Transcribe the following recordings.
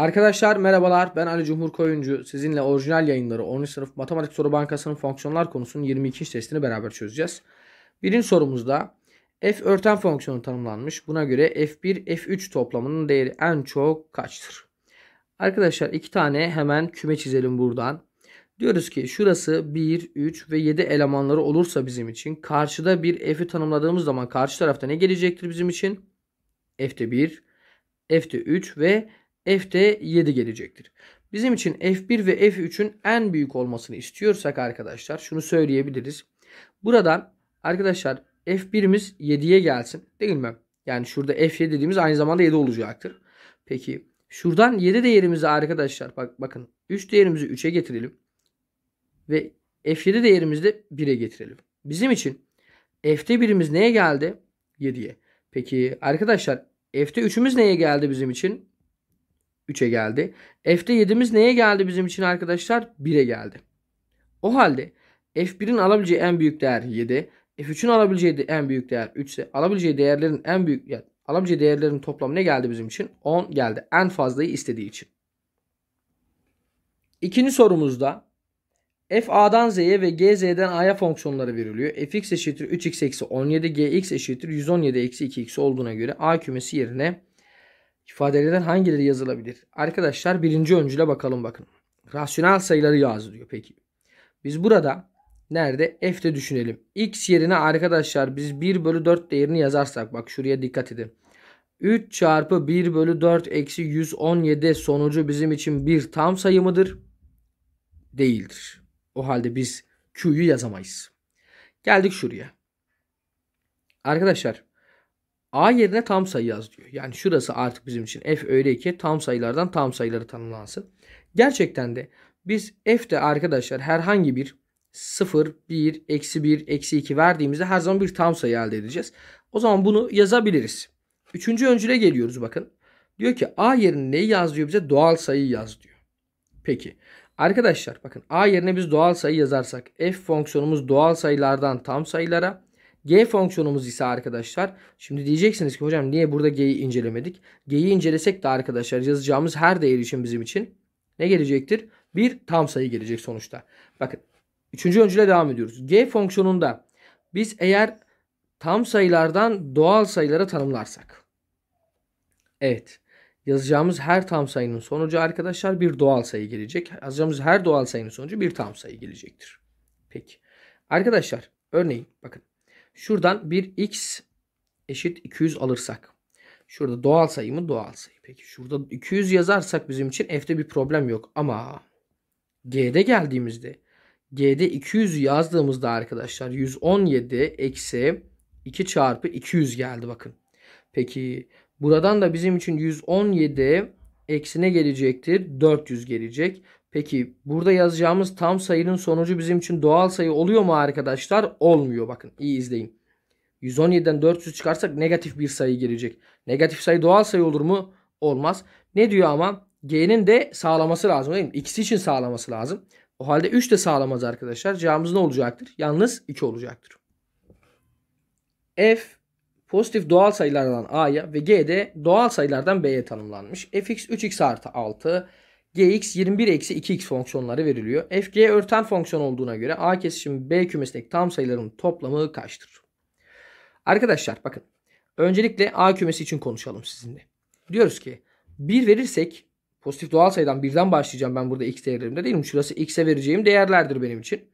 Arkadaşlar merhabalar ben Ali Cumhur Koyuncu. Sizinle orijinal yayınları 10. sınıf matematik soru bankasının fonksiyonlar konusunun 22. testini beraber çözeceğiz. Birinci sorumuzda f örten fonksiyonu tanımlanmış. Buna göre f1 f3 toplamının değeri en çok kaçtır? Arkadaşlar iki tane hemen küme çizelim buradan. Diyoruz ki şurası 1, 3 ve 7 elemanları olursa bizim için karşıda bir f'i tanımladığımız zaman karşı tarafta ne gelecektir bizim için? f'te 1, f'te 3 ve f 7 gelecektir. Bizim için f1 ve f3'ün en büyük olmasını istiyorsak arkadaşlar şunu söyleyebiliriz. Buradan arkadaşlar f1'imiz 7'ye gelsin değil mi? Yani şurada f7 dediğimiz aynı zamanda 7 olacaktır. Peki şuradan 7 değerimizi arkadaşlar bak bakın 3 değerimizi 3'e getirelim. Ve f7 değerimizi de 1'e getirelim. Bizim için f'te 1imiz neye geldi? 7'ye. Peki arkadaşlar f'te 3'ümüz neye geldi bizim için? 3'e geldi. F'de 7'miz neye geldi bizim için arkadaşlar? 1'e geldi. O halde F1'in alabileceği en büyük değer 7. F3'ün alabileceği en büyük değer 3 ise alabileceği değerlerin en büyük yani alabileceği değerlerin toplamı ne geldi bizim için? 10 geldi. En fazlayı istediği için. İkinci sorumuzda f a'dan z'ye ve g z'den a'ya fonksiyonları veriliyor. fx eşittir 3x eksi 17, gx eşittir 117 eksi 2x olduğuna göre a kümesi yerine ifadelerden hangileri yazılabilir? Arkadaşlar birinci öncüle bakalım bakın. Rasyonel sayıları yaz diyor peki. Biz burada nerede? f'de düşünelim. X yerine arkadaşlar biz 1 bölü 4 değerini yazarsak bak şuraya dikkat edin. 3 çarpı 1 bölü 4 eksi 117 sonucu bizim için bir tam sayı mıdır? Değildir. O halde biz Q'yu yazamayız. Geldik şuraya. Arkadaşlar A yerine tam sayı yaz diyor. Yani şurası artık bizim için f öyle ki tam sayılardan tam sayıları tanımlansın. Gerçekten de biz f'de arkadaşlar herhangi bir 0, 1, eksi 1, eksi 2 verdiğimizde her zaman bir tam sayı elde edeceğiz. O zaman bunu yazabiliriz. Üçüncü öncüle geliyoruz bakın. Diyor ki a yerine neyi yaz diyor bize? Doğal sayı yaz diyor. Peki. Arkadaşlar bakın a yerine biz doğal sayı yazarsak f fonksiyonumuz doğal sayılardan tam sayılara G fonksiyonumuz ise arkadaşlar şimdi diyeceksiniz ki hocam niye burada G'yi incelemedik? G'yi incelesek de arkadaşlar yazacağımız her değer için bizim için ne gelecektir? Bir tam sayı gelecek sonuçta. Bakın üçüncü öncüle devam ediyoruz. G fonksiyonunda biz eğer tam sayılardan doğal sayılara tanımlarsak. Evet. Yazacağımız her tam sayının sonucu arkadaşlar bir doğal sayı gelecek. Yazacağımız her doğal sayının sonucu bir tam sayı gelecektir. Peki. Arkadaşlar örneğin bakın. Şuradan bir x eşit 200 alırsak. Şurada doğal sayı mı? Doğal sayı. Peki şurada 200 yazarsak bizim için f'de bir problem yok. Ama g'de geldiğimizde g'de 200 yazdığımızda arkadaşlar 117 eksi 2 çarpı 200 geldi bakın. Peki buradan da bizim için 117 eksi ne gelecektir. 400 gelecek. Peki burada yazacağımız tam sayının sonucu bizim için doğal sayı oluyor mu arkadaşlar? Olmuyor bakın iyi izleyin. 117'den 400 çıkarsak negatif bir sayı gelecek. Negatif sayı doğal sayı olur mu? Olmaz. Ne diyor ama? G'nin de sağlaması lazım değil mi? İkisi için sağlaması lazım. O halde 3 de sağlamaz arkadaşlar. Cevabımız ne olacaktır? Yalnız 2 olacaktır. F pozitif doğal sayılardan A'ya ve G de doğal sayılardan B'ye tanımlanmış. Fx 3x artı 6 gx 21 eksi 2x fonksiyonları veriliyor. fg örten fonksiyon olduğuna göre a kesişim b kümesindeki tam sayıların toplamı kaçtır? Arkadaşlar bakın. Öncelikle a kümesi için konuşalım sizinle. Diyoruz ki 1 verirsek pozitif doğal sayıdan birden başlayacağım ben burada x değerlerimde değil mi? Şurası x'e vereceğim değerlerdir benim için.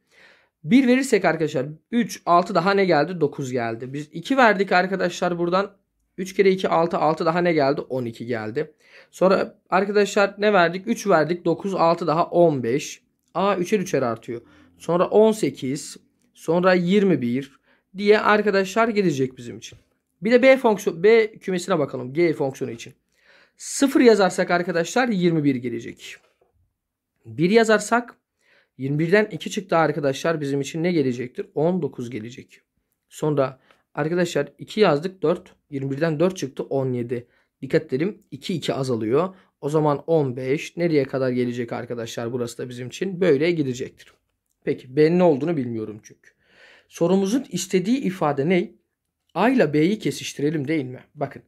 1 verirsek arkadaşlar 3, 6 daha ne geldi? 9 geldi. Biz 2 verdik arkadaşlar buradan 3 kere 2 6 6 daha ne geldi? 12 geldi. Sonra arkadaşlar ne verdik? 3 verdik. 9 6 daha 15. A 3'er 3'er artıyor. Sonra 18, sonra 21 diye arkadaşlar gelecek bizim için. Bir de B fonksiyon B kümesine bakalım. G fonksiyonu için. 0 yazarsak arkadaşlar 21 gelecek. 1 yazarsak 21'den 2 çıktı arkadaşlar bizim için ne gelecektir? 19 gelecek. Sonra Arkadaşlar 2 yazdık 4. 21'den 4 çıktı 17. Dikkat edelim 2 2 azalıyor. O zaman 15 nereye kadar gelecek arkadaşlar burası da bizim için böyle gidecektir. Peki B ne olduğunu bilmiyorum çünkü. Sorumuzun istediği ifade ne? A ile B'yi kesiştirelim değil mi? Bakın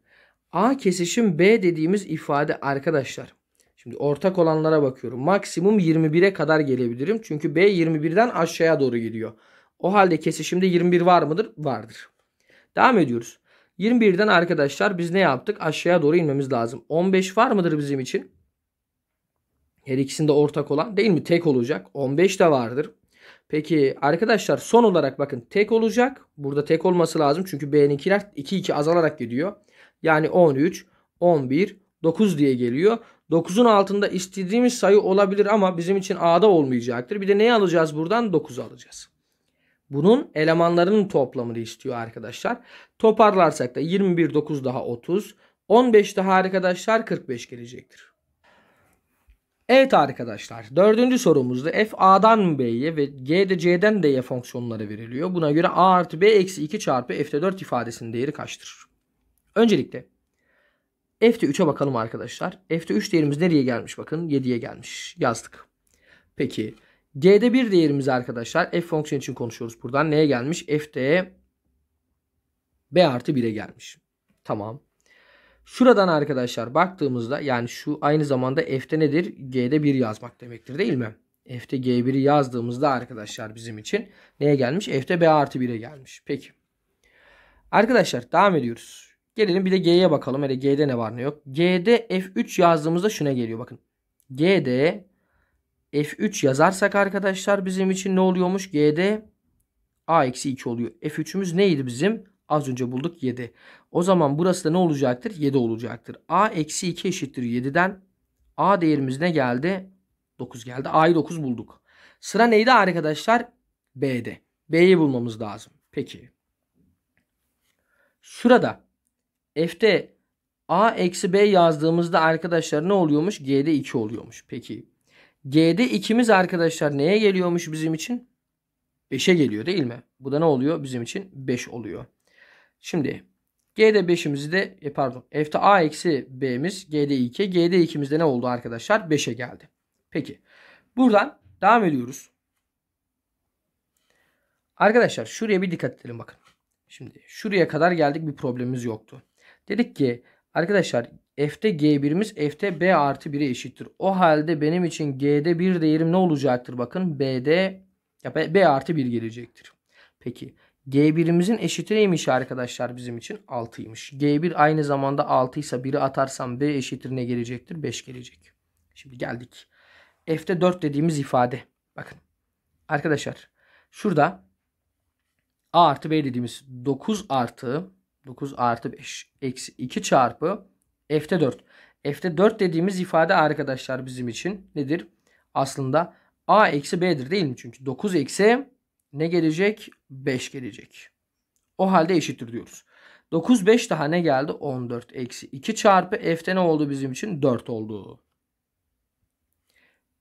A kesişim B dediğimiz ifade arkadaşlar. Şimdi ortak olanlara bakıyorum. Maksimum 21'e kadar gelebilirim. Çünkü B 21'den aşağıya doğru gidiyor. O halde kesişimde 21 var mıdır? Vardır. Devam ediyoruz. 21'den arkadaşlar biz ne yaptık? Aşağıya doğru inmemiz lazım. 15 var mıdır bizim için? Her ikisinde ortak olan değil mi? Tek olacak. 15 de vardır. Peki arkadaşlar son olarak bakın tek olacak. Burada tek olması lazım. Çünkü B'ninkiler 2-2 azalarak gidiyor. Yani 13, 11, 9 diye geliyor. 9'un altında istediğimiz sayı olabilir ama bizim için A'da olmayacaktır. Bir de neyi alacağız buradan? 9'u alacağız. Bunun elemanlarının toplamını istiyor arkadaşlar. Toparlarsak da 21 9 daha 30. 15 daha arkadaşlar 45 gelecektir. Evet arkadaşlar dördüncü sorumuzda f a'dan b'ye ve g de c'den d'ye fonksiyonları veriliyor. Buna göre a artı b eksi 2 çarpı f'te 4 ifadesinin değeri kaçtır? Öncelikle f'te 3'e bakalım arkadaşlar. f'te 3 değerimiz nereye gelmiş bakın 7'ye gelmiş yazdık. Peki G'de bir değerimiz arkadaşlar. F fonksiyonu için konuşuyoruz buradan. Neye gelmiş? F'de B artı 1'e gelmiş. Tamam. Şuradan arkadaşlar baktığımızda yani şu aynı zamanda f'de nedir? G'de 1 yazmak demektir değil mi? F'de G1'i yazdığımızda arkadaşlar bizim için neye gelmiş? F'de B artı 1'e gelmiş. Peki. Arkadaşlar devam ediyoruz. Gelelim bir de G'ye bakalım. Hele G'de ne var ne yok. G'de F3 yazdığımızda şuna geliyor bakın. G'de F3 yazarsak arkadaşlar bizim için ne oluyormuş? G'de A-2 oluyor. F3'ümüz neydi bizim? Az önce bulduk 7. O zaman burası da ne olacaktır? 7 olacaktır. A-2 eşittir 7'den. A değerimiz ne geldi? 9 geldi. A'yı 9 bulduk. Sıra neydi arkadaşlar? B'de. B'yi bulmamız lazım. Peki. Şurada F'de A-B yazdığımızda arkadaşlar ne oluyormuş? G'de 2 oluyormuş. Peki G'de ikimiz arkadaşlar neye geliyormuş bizim için? 5'e geliyor değil mi? Bu da ne oluyor? Bizim için 5 oluyor. Şimdi G'de 5'imizi de e pardon F'de A eksi B'miz G'de 2. G'de 2'miz de ne oldu arkadaşlar? 5'e geldi. Peki. Buradan devam ediyoruz. Arkadaşlar şuraya bir dikkat edelim bakın. Şimdi şuraya kadar geldik bir problemimiz yoktu. Dedik ki arkadaşlar F'te G1'imiz F'te B artı 1'e eşittir. O halde benim için G'de 1 değerim ne olacaktır? Bakın B'de ya B, artı 1 gelecektir. Peki G1'imizin eşiti neymiş arkadaşlar bizim için? 6'ymış. G1 aynı zamanda 6 ise 1'i atarsam B eşittir ne gelecektir? 5 gelecek. Şimdi geldik. F'te 4 dediğimiz ifade. Bakın arkadaşlar şurada A artı B dediğimiz 9 artı 9 artı 5 eksi 2 çarpı F'te 4. F'te 4 dediğimiz ifade arkadaşlar bizim için nedir? Aslında A eksi B'dir değil mi? Çünkü 9 eksi ne gelecek? 5 gelecek. O halde eşittir diyoruz. 9 5 daha ne geldi? 14 eksi 2 çarpı F'te ne oldu bizim için? 4 oldu.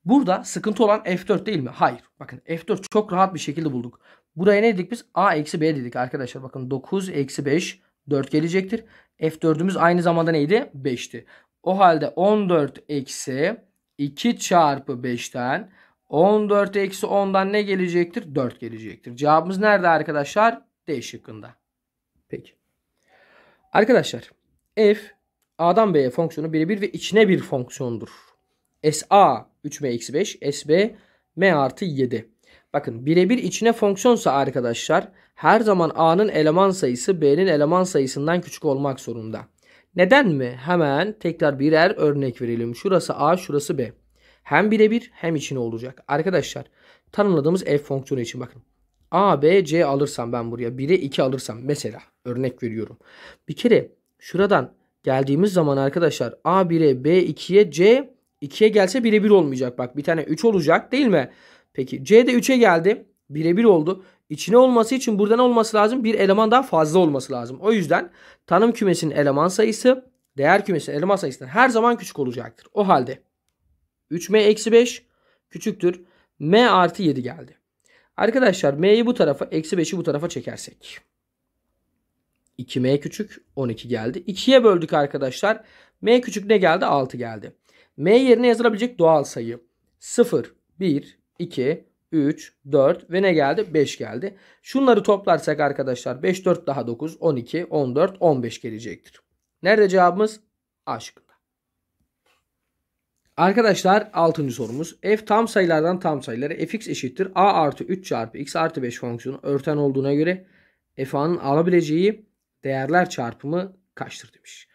Burada sıkıntı olan F4 değil mi? Hayır. Bakın F4 çok rahat bir şekilde bulduk. Buraya ne dedik biz? A eksi B dedik arkadaşlar. Bakın 9 eksi 5 4 gelecektir. F4'ümüz aynı zamanda neydi? 5'ti. O halde 14 eksi 2 çarpı 5'ten 14 eksi 10'dan ne gelecektir? 4 gelecektir. Cevabımız nerede arkadaşlar? D şıkkında. Peki. Arkadaşlar f a'dan b'ye fonksiyonu birebir ve içine bir fonksiyondur. SA 3m-5 SB m artı 7. Bakın birebir içine fonksiyonsa arkadaşlar her zaman A'nın eleman sayısı B'nin eleman sayısından küçük olmak zorunda. Neden mi? Hemen tekrar birer örnek verelim. Şurası A, şurası B. Hem birebir hem içine olacak. Arkadaşlar tanımladığımız f fonksiyonu için bakın. A, B, C alırsam ben buraya 1'e 2 alırsam mesela örnek veriyorum. Bir kere şuradan geldiğimiz zaman arkadaşlar A1'e, B2'ye, C 2'ye gelse birebir olmayacak. Bak bir tane 3 olacak değil mi? Peki C de 3'e geldi. 1'e 1 oldu. İçine olması için burada ne olması lazım? Bir eleman daha fazla olması lazım. O yüzden tanım kümesinin eleman sayısı değer kümesinin eleman sayısından her zaman küçük olacaktır. O halde 3m eksi 5 küçüktür. m artı 7 geldi. Arkadaşlar m'yi bu tarafa eksi 5'i bu tarafa çekersek. 2m küçük 12 geldi. 2'ye böldük arkadaşlar. m küçük ne geldi? 6 geldi. m yerine yazılabilecek doğal sayı 0, 1, 2, 3, 4 ve ne geldi? 5 geldi. Şunları toplarsak arkadaşlar 5, 4 daha 9, 12, 14, 15 gelecektir. Nerede cevabımız? Aşkında. Arkadaşlar 6. sorumuz. F tam sayılardan tam sayıları fx eşittir. a artı 3 çarpı x artı 5 fonksiyonu örten olduğuna göre f a'nın alabileceği değerler çarpımı kaçtır demiş.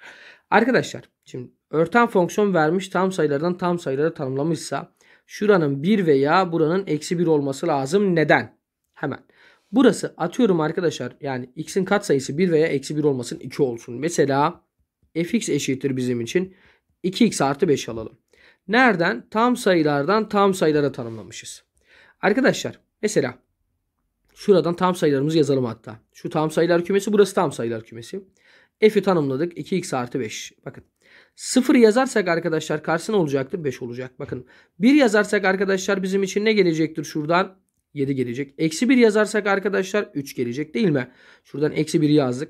Arkadaşlar şimdi örten fonksiyon vermiş tam sayılardan tam sayıları tanımlamışsa Şuranın 1 veya buranın eksi 1 olması lazım. Neden? Hemen. Burası atıyorum arkadaşlar yani x'in katsayısı 1 veya eksi 1 olmasın 2 olsun. Mesela fx eşittir bizim için 2x artı 5 alalım. Nereden? Tam sayılardan tam sayılara tanımlamışız. Arkadaşlar mesela şuradan tam sayılarımızı yazalım hatta. Şu tam sayılar kümesi burası tam sayılar kümesi. F'i tanımladık 2x artı 5. Bakın 0 yazarsak arkadaşlar karşısına olacaktı 5 olacak. Bakın 1 yazarsak arkadaşlar bizim için ne gelecektir şuradan? 7 gelecek. Eksi 1 yazarsak arkadaşlar 3 gelecek değil mi? Şuradan eksi 1 yazdık.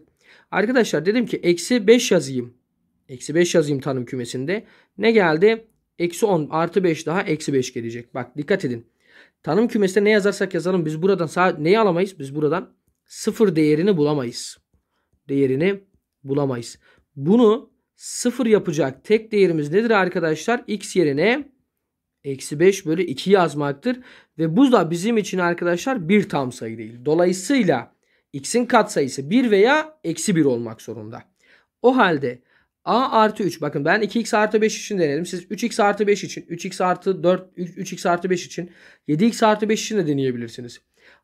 Arkadaşlar dedim ki eksi 5 yazayım. Eksi 5 yazayım tanım kümesinde. Ne geldi? Eksi 10 artı 5 daha eksi 5 gelecek. Bak dikkat edin. Tanım kümesinde ne yazarsak yazalım biz buradan neyi alamayız? Biz buradan sıfır değerini bulamayız. Değerini bulamayız. Bunu sıfır yapacak tek değerimiz nedir arkadaşlar? X yerine eksi 5 bölü 2 yazmaktır. Ve bu da bizim için arkadaşlar bir tam sayı değil. Dolayısıyla x'in katsayısı 1 veya eksi 1 olmak zorunda. O halde a artı 3 bakın ben 2x artı 5 için denedim. Siz 3x artı 5 için 3x artı 4 3x artı 5 için 7x artı 5 için de deneyebilirsiniz.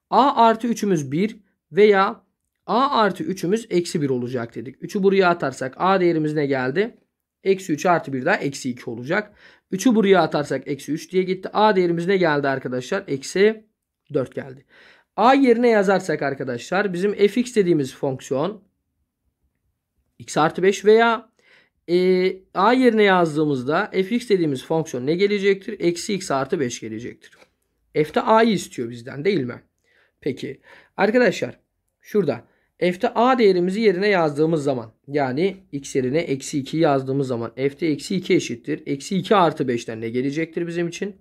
a artı 3'ümüz 1 veya a artı 3'ümüz eksi 1 olacak dedik. 3'ü buraya atarsak a değerimiz ne geldi? Eksi 3 artı 1 daha eksi 2 olacak. 3'ü buraya atarsak eksi 3 diye gitti. A değerimiz ne geldi arkadaşlar? Eksi 4 geldi. A yerine yazarsak arkadaşlar bizim fx dediğimiz fonksiyon x artı 5 veya e, a yerine yazdığımızda fx dediğimiz fonksiyon ne gelecektir? Eksi x artı 5 gelecektir. F'de a'yı istiyor bizden değil mi? Peki arkadaşlar şurada f'te a değerimizi yerine yazdığımız zaman yani x yerine eksi 2 yazdığımız zaman f'te eksi 2 eşittir. Eksi 2 artı 5'ten ne gelecektir bizim için?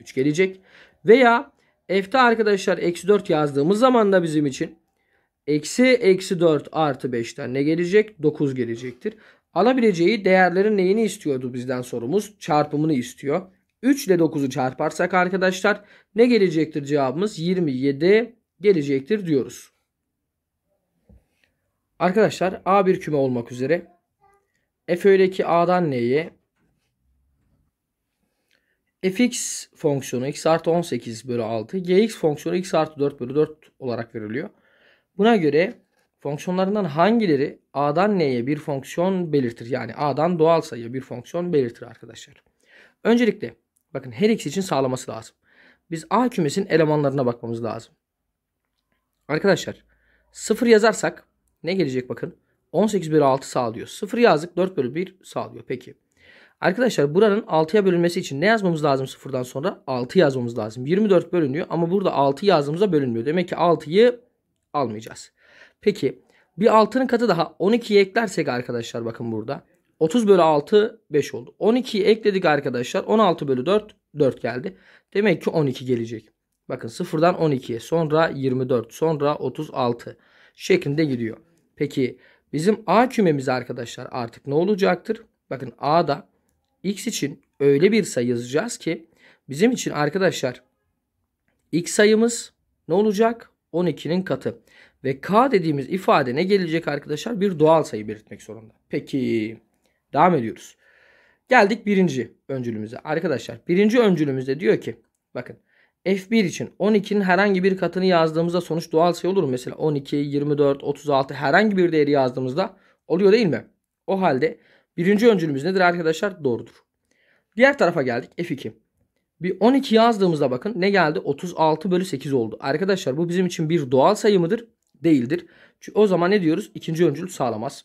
3 gelecek. Veya f'te arkadaşlar eksi 4 yazdığımız zaman da bizim için eksi eksi 4 artı 5'ten ne gelecek? 9 gelecektir. Alabileceği değerlerin neyini istiyordu bizden sorumuz? Çarpımını istiyor. 3 ile 9'u çarparsak arkadaşlar ne gelecektir cevabımız? 27 gelecektir diyoruz. Arkadaşlar a bir küme olmak üzere f öyle ki A'dan N'ye fx fonksiyonu x artı 18 bölü 6 gx fonksiyonu x artı 4 bölü 4 olarak veriliyor. Buna göre fonksiyonlarından hangileri A'dan N'ye bir fonksiyon belirtir? Yani A'dan doğal sayıya bir fonksiyon belirtir arkadaşlar. Öncelikle bakın her x için sağlaması lazım. Biz A kümesinin elemanlarına bakmamız lazım. Arkadaşlar 0 yazarsak ne gelecek bakın. 18 bölü 6 sağlıyor. 0 yazdık 4 bölü 1 sağlıyor. Peki. Arkadaşlar buranın 6'ya bölünmesi için ne yazmamız lazım 0'dan sonra? 6 yazmamız lazım. 24 bölünüyor ama burada 6 yazdığımızda bölünmüyor. Demek ki 6'yı almayacağız. Peki bir 6'nın katı daha 12'yi eklersek arkadaşlar bakın burada. 30 bölü 6 5 oldu. 12'yi ekledik arkadaşlar. 16 bölü 4 4 geldi. Demek ki 12 gelecek. Bakın 0'dan 12'ye sonra 24 sonra 36 şeklinde gidiyor. Peki bizim A kümemiz arkadaşlar artık ne olacaktır? Bakın A'da x için öyle bir sayı yazacağız ki bizim için arkadaşlar x sayımız ne olacak? 12'nin katı. Ve k dediğimiz ifade ne gelecek arkadaşlar? Bir doğal sayı belirtmek zorunda. Peki devam ediyoruz. Geldik birinci öncülümüze. Arkadaşlar birinci öncülümüzde diyor ki bakın F1 için 12'nin herhangi bir katını yazdığımızda sonuç doğal sayı olur mu? Mesela 12, 24, 36 herhangi bir değeri yazdığımızda oluyor değil mi? O halde birinci öncülümüz nedir arkadaşlar? Doğrudur. Diğer tarafa geldik F2. Bir 12 yazdığımızda bakın ne geldi? 36 bölü 8 oldu. Arkadaşlar bu bizim için bir doğal sayı mıdır? Değildir. Çünkü o zaman ne diyoruz? İkinci öncülük sağlamaz.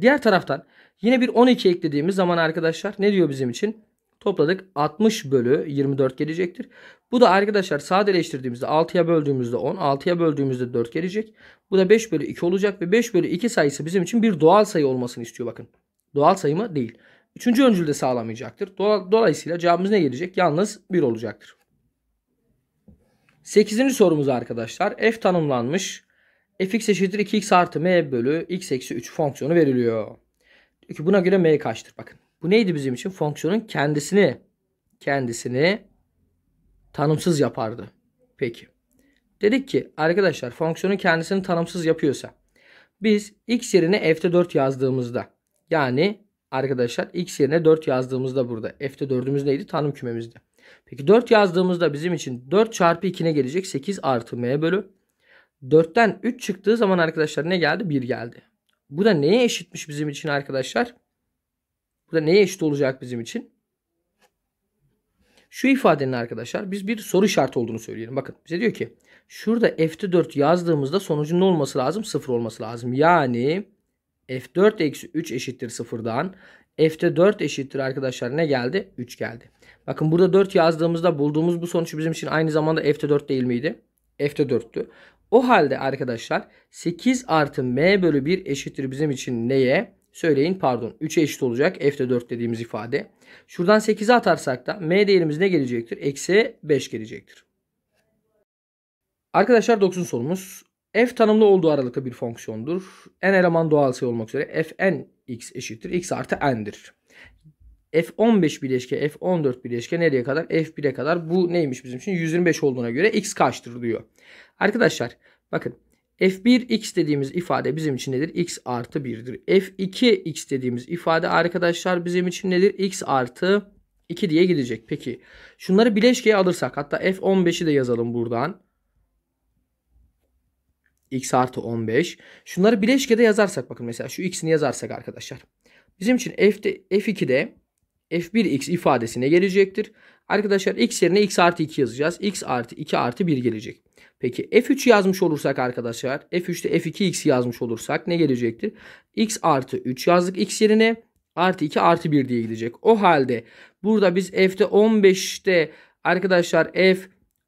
Diğer taraftan yine bir 12 eklediğimiz zaman arkadaşlar ne diyor bizim için? topladık. 60 bölü 24 gelecektir. Bu da arkadaşlar sadeleştirdiğimizde 6'ya böldüğümüzde 10. 6'ya böldüğümüzde 4 gelecek. Bu da 5 bölü 2 olacak ve 5 bölü 2 sayısı bizim için bir doğal sayı olmasını istiyor bakın. Doğal sayı mı değil. Üçüncü öncül de sağlamayacaktır. Dolayısıyla cevabımız ne gelecek? Yalnız 1 olacaktır. Sekizinci sorumuz arkadaşlar. F tanımlanmış. fx eşittir 2x artı m bölü x eksi 3 fonksiyonu veriliyor. Diyor ki buna göre m kaçtır? Bakın bu neydi bizim için? Fonksiyonun kendisini kendisini tanımsız yapardı. Peki. Dedik ki arkadaşlar fonksiyonun kendisini tanımsız yapıyorsa biz x yerine f'te 4 yazdığımızda yani arkadaşlar x yerine 4 yazdığımızda burada f'te 4'ümüz neydi? Tanım kümemizde. Peki 4 yazdığımızda bizim için 4 çarpı 2'ne gelecek? 8 artı m bölü. 4'ten 3 çıktığı zaman arkadaşlar ne geldi? 1 geldi. Bu da neye eşitmiş bizim için arkadaşlar? Bu da neye eşit olacak bizim için? Şu ifadenin arkadaşlar biz bir soru işareti olduğunu söyleyelim. Bakın bize diyor ki şurada F4 yazdığımızda sonucun ne olması lazım? 0 olması lazım. Yani F4 eksi 3 eşittir 0'dan. F'te 4 eşittir arkadaşlar ne geldi? 3 geldi. Bakın burada 4 yazdığımızda bulduğumuz bu sonuç bizim için aynı zamanda F'te 4 değil miydi? F'te 4'tü. O halde arkadaşlar 8 artı M bölü 1 eşittir bizim için neye? söyleyin pardon 3'e eşit olacak f de 4 dediğimiz ifade. Şuradan 8'e atarsak da m değerimiz ne gelecektir? Eksi 5 gelecektir. Arkadaşlar 9. sorumuz. f tanımlı olduğu aralıkta bir fonksiyondur. n eleman doğal sayı olmak üzere f n x eşittir x artı n'dir. F15 bileşke F14 bileşke nereye kadar? F1'e kadar. Bu neymiş bizim için? 125 olduğuna göre x kaçtır diyor. Arkadaşlar bakın F1x dediğimiz ifade bizim için nedir? x artı 1'dir. F2x dediğimiz ifade arkadaşlar bizim için nedir? x artı 2 diye gidecek. Peki şunları bileşkeye alırsak hatta F15'i de yazalım buradan. x artı 15. Şunları bileşkede yazarsak bakın mesela şu x'ini yazarsak arkadaşlar. Bizim için F'de, F2'de F1x ifadesine gelecektir. Arkadaşlar x yerine x artı 2 yazacağız. x artı 2 artı 1 gelecek. Peki F3 yazmış olursak arkadaşlar F3'te F2X yazmış olursak ne gelecektir? X artı 3 yazdık X yerine artı 2 artı 1 diye gidecek. O halde burada biz F'te 15'te arkadaşlar F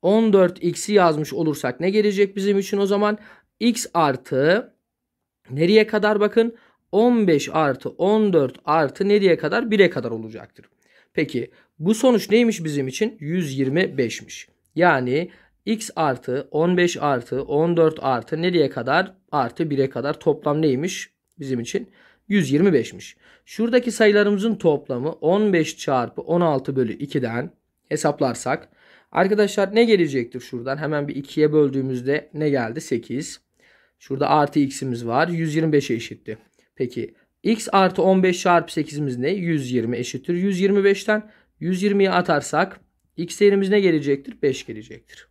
14X'i yazmış olursak ne gelecek bizim için o zaman? X artı nereye kadar bakın? 15 artı 14 artı nereye kadar? 1'e kadar olacaktır. Peki bu sonuç neymiş bizim için? 125'miş. Yani x artı 15 artı 14 artı nereye kadar? Artı 1'e kadar toplam neymiş bizim için? 125'miş. Şuradaki sayılarımızın toplamı 15 çarpı 16 bölü 2'den hesaplarsak arkadaşlar ne gelecektir şuradan? Hemen bir 2'ye böldüğümüzde ne geldi? 8. Şurada artı x'imiz var. 125'e eşitti. Peki x artı 15 çarpı 8'imiz ne? 120 eşittir. 125'ten 120'yi atarsak x değerimiz ne gelecektir? 5 gelecektir.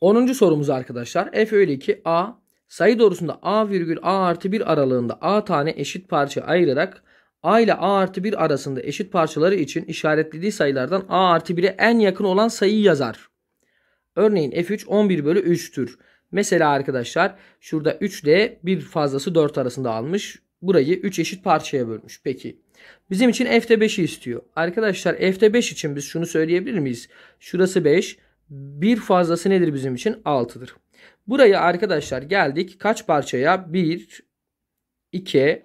10. sorumuz arkadaşlar. F öyle ki A sayı doğrusunda A virgül A artı 1 aralığında A tane eşit parça ayırarak A ile A artı 1 arasında eşit parçaları için işaretlediği sayılardan A artı 1'e en yakın olan sayıyı yazar. Örneğin F3 11 bölü 3'tür. Mesela arkadaşlar şurada 3 ile 1 fazlası 4 arasında almış. Burayı 3 eşit parçaya bölmüş. Peki bizim için F'de 5'i istiyor. Arkadaşlar F'de 5 için biz şunu söyleyebilir miyiz? Şurası 5, bir fazlası nedir bizim için? 6'dır. Burayı arkadaşlar geldik. Kaç parçaya? 1, 2,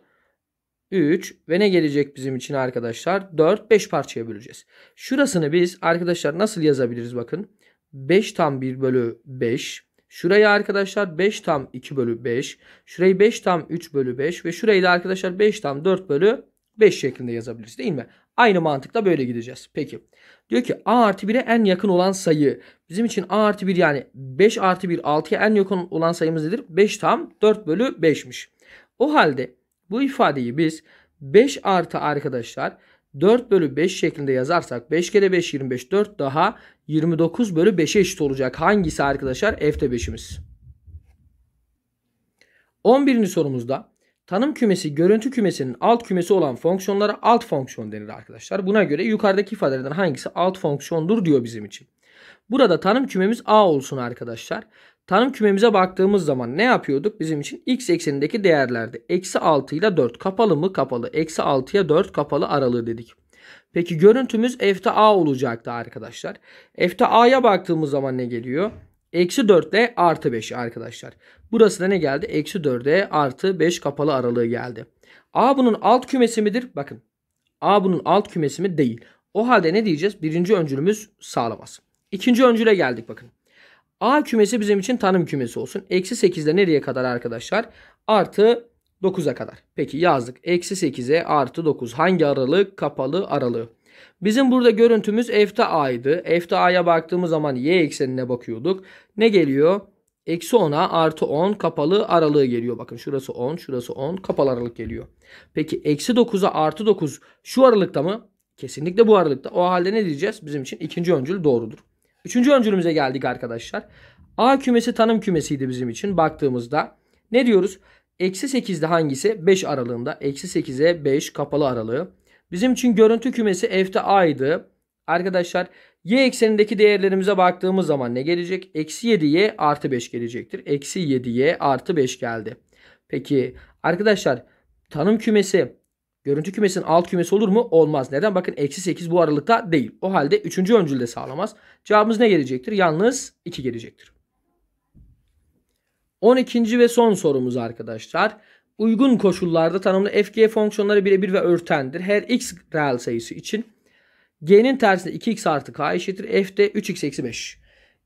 3 ve ne gelecek bizim için arkadaşlar? 4, 5 parçaya böleceğiz. Şurasını biz arkadaşlar nasıl yazabiliriz bakın. 5 tam 1 bölü 5. Şurayı arkadaşlar 5 tam 2 bölü 5. Şurayı 5 tam 3 bölü 5. Ve şurayı da arkadaşlar 5 tam 4 bölü 5 şeklinde yazabiliriz değil mi? Aynı mantıkla böyle gideceğiz. Peki. Diyor ki a artı 1'e en yakın olan sayı. Bizim için a artı 1 yani 5 artı 1 6'ya en yakın olan sayımız nedir? 5 tam 4 bölü 5'miş. O halde bu ifadeyi biz 5 artı arkadaşlar 4 bölü 5 şeklinde yazarsak 5 kere 5 25 4 daha 29 bölü 5'e eşit olacak. Hangisi arkadaşlar? F'de 5'imiz. 11. sorumuzda Tanım kümesi görüntü kümesinin alt kümesi olan fonksiyonlara alt fonksiyon denir arkadaşlar. Buna göre yukarıdaki ifadelerden hangisi alt fonksiyondur diyor bizim için. Burada tanım kümemiz A olsun arkadaşlar. Tanım kümemize baktığımız zaman ne yapıyorduk? Bizim için x eksenindeki değerlerde eksi 6 ile 4 kapalı mı kapalı. Eksi 6'ya 4 kapalı aralığı dedik. Peki görüntümüz f'te A olacaktı arkadaşlar. F'te A'ya baktığımız zaman ne geliyor? Eksi 4 ile artı 5 arkadaşlar. Burası da ne geldi? Eksi 4'e artı 5 kapalı aralığı geldi. A bunun alt kümesi midir? Bakın. A bunun alt kümesi mi? Değil. O halde ne diyeceğiz? Birinci öncülümüz sağlamaz. İkinci öncüle geldik bakın. A kümesi bizim için tanım kümesi olsun. Eksi 8'de nereye kadar arkadaşlar? Artı 9'a kadar. Peki yazdık. Eksi 8'e artı 9. Hangi aralık? Kapalı aralığı. Bizim burada görüntümüz f'te a'ydı. F'te a'ya baktığımız zaman y eksenine bakıyorduk. Ne geliyor? Eksi 10'a artı 10 kapalı aralığı geliyor. Bakın şurası 10, şurası 10 kapalı aralık geliyor. Peki eksi 9'a artı 9 şu aralıkta mı? Kesinlikle bu aralıkta. O halde ne diyeceğiz? Bizim için ikinci öncül doğrudur. Üçüncü öncülümüze geldik arkadaşlar. A kümesi tanım kümesiydi bizim için baktığımızda. Ne diyoruz? Eksi 8'de hangisi? 5 aralığında. Eksi 8'e 5 kapalı aralığı. Bizim için görüntü kümesi F'de A'ydı. Arkadaşlar y eksenindeki değerlerimize baktığımız zaman ne gelecek? Eksi 7y artı 5 gelecektir. Eksi 7y artı 5 geldi. Peki arkadaşlar tanım kümesi görüntü kümesinin alt kümesi olur mu? Olmaz. Neden? Bakın eksi 8 bu aralıkta değil. O halde 3. öncül de sağlamaz. Cevabımız ne gelecektir? Yalnız 2 gelecektir. 12. ve son sorumuz arkadaşlar uygun koşullarda tanımlı fg fonksiyonları birebir ve örtendir. Her x reel sayısı için g'nin tersinde 2x artı k eşittir. f'de 3x eksi 5.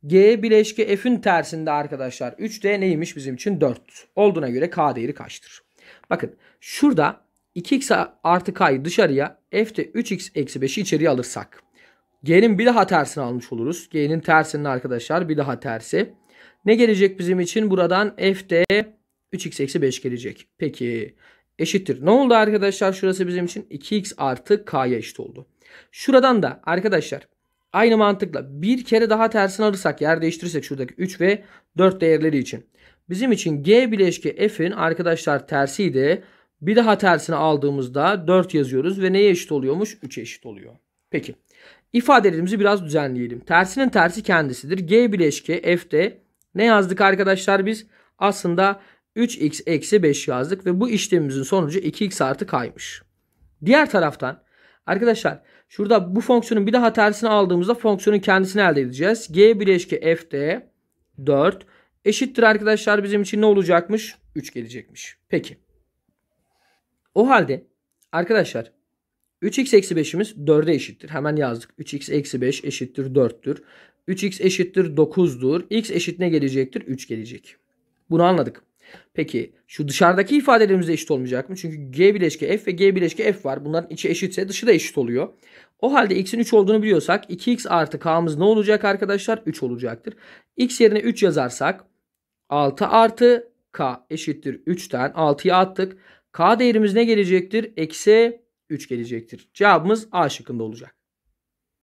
g bileşke f'in tersinde arkadaşlar 3d neymiş bizim için 4. Olduğuna göre k değeri kaçtır? Bakın şurada 2x artı k'yı dışarıya f'de 3x eksi 5'i içeriye alırsak. G'nin bir daha tersini almış oluruz. G'nin tersinin arkadaşlar bir daha tersi. Ne gelecek bizim için? Buradan f'de 3x eksi 5 gelecek. Peki eşittir. Ne oldu arkadaşlar? Şurası bizim için 2x artı k'ya eşit oldu. Şuradan da arkadaşlar aynı mantıkla bir kere daha tersini alırsak yer değiştirirsek şuradaki 3 ve 4 değerleri için. Bizim için g bileşke f'in arkadaşlar tersiydi. Bir daha tersini aldığımızda 4 yazıyoruz ve neye eşit oluyormuş? 3'e eşit oluyor. Peki ifadelerimizi biraz düzenleyelim. Tersinin tersi kendisidir. G bileşke F'de ne yazdık arkadaşlar biz? Aslında 3x eksi 5 yazdık ve bu işlemimizin sonucu 2x artı kaymış. Diğer taraftan arkadaşlar şurada bu fonksiyonun bir daha tersini aldığımızda fonksiyonun kendisini elde edeceğiz. g bileşke f de 4 eşittir arkadaşlar bizim için ne olacakmış? 3 gelecekmiş. Peki. O halde arkadaşlar 3x eksi 5'imiz 4'e eşittir. Hemen yazdık. 3x eksi 5 eşittir 4'tür. 3x eşittir 9'dur. x eşit ne gelecektir? 3 gelecek. Bunu anladık. Peki şu dışarıdaki ifadelerimiz de eşit olmayacak mı? Çünkü G bileşke F ve G bileşke F var. Bunların içi eşitse dışı da eşit oluyor. O halde x'in 3 olduğunu biliyorsak 2x artı k'mız ne olacak arkadaşlar? 3 olacaktır. x yerine 3 yazarsak 6 artı k eşittir 3'ten 6'ya attık. k değerimiz ne gelecektir? Eksi 3 gelecektir. Cevabımız A şıkkında olacak.